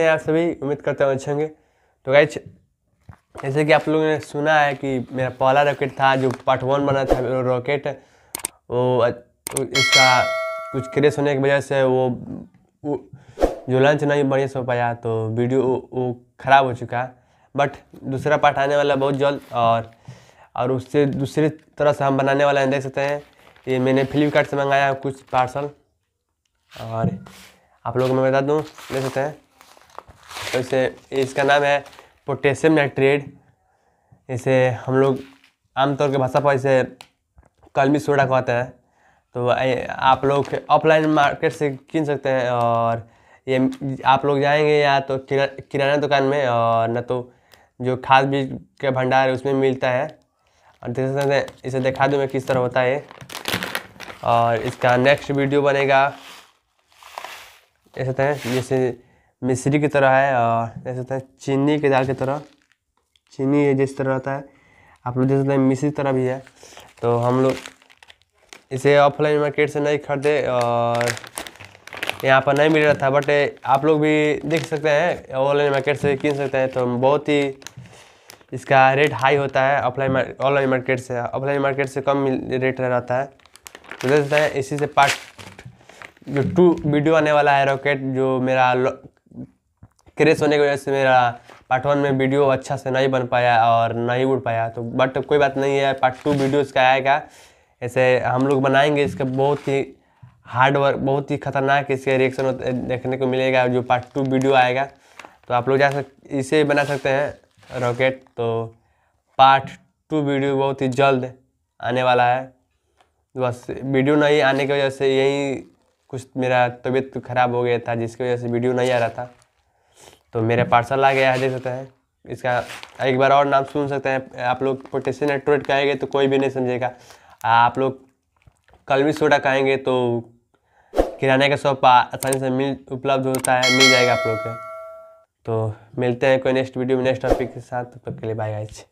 हैं आप सभी उम्मीद करते हैं अच्छे होंगे तो गाइज जैसे कि आप लोगों ने सुना है कि मेरा पहला रॉकेट था जो पार्ट वन बना था मेरा रॉकेट वो इसका कुछ क्रेस होने की वजह से वो, वो जो लंच नहीं बढ़िया से हो पाया तो वीडियो वो ख़राब हो चुका बट दूसरा पार्ट आने वाला बहुत जल्द और और उससे दूसरी तरह से हम बनाने वाला हैं देख सकते हैं ये मैंने फ्लिपकार्ट से मंगाया कुछ पार्सल और आप लोगों को मैं बता दूँ देख सकते हैं तो इसे इसका नाम है पोटेशियम नाइट्रेट इसे हम लोग आमतौर के भाषा पर इसे कलमी सोडा कहते हैं तो आप लोग ऑफलाइन मार्केट से किन सकते हैं और ये आप लोग जाएंगे या तो किराना दुकान में और न तो जो खाद बीज का भंडार है उसमें मिलता है और देख सकते हैं इसे दिखा दूँ मैं किस तरह होता है और इसका नेक्स्ट वीडियो बनेगा देख सकते तो हैं जैसे मिश्री की तरह है और देख सकते हैं चीनी के दाल की तरह चीनी जिस तरह रहता है आप लोग देख सकते हैं मिश्री तरह भी है तो हम लोग इसे ऑफलाइन मार्केट से नहीं खरीदे और यहाँ पर नहीं मिल रहा था बट आप लोग भी देख सकते हैं ऑनलाइन मार्केट से किन सकते हैं तो बहुत ही इसका रेट हाई होता है ऑफलाइन ऑनलाइन मार्केट से ऑफलाइन मार्केट से कम रेट रहता है तो देख सकते हैं इसी से पार्ट जो टू वीडियो आने वाला है रॉकेट जो मेरा क्रेश होने की वजह से मेरा पार्ट वन में वीडियो अच्छा से नहीं बन पाया और नहीं उड़ पाया तो बट कोई बात नहीं है पार्ट टू वीडियो इसका आएगा ऐसे हम लोग बनाएंगे इसका बहुत ही हार्ड वर्क बहुत ही खतरनाक इसके रिएक्शन देखने को मिलेगा जो पार्ट टू वीडियो आएगा तो आप लोग जा सक इसे बना सकते हैं रॉकेट तो पार्ट टू वीडियो बहुत ही जल्द आने वाला है बस वीडियो नहीं आने की वजह से यही कुछ मेरा तबीयत खराब हो गया था जिसकी वजह से वीडियो नहीं आ रहा था तो मेरा पार्सल आ गया है देख सकते हैं इसका एक बार और नाम सुन सकते हैं आप लोग पोटेशियम नाइट्रोट कहेंगे तो कोई भी नहीं समझेगा आप लोग कलमी सोडा कहेंगे तो किराने का शॉप आसानी से मिल उपलब्ध होता है मिल जाएगा आप लोग के तो मिलते हैं कोई नेक्स्ट वीडियो में नेक्स्ट टॉपिक के साथ तब तक के लिए बाय गाइज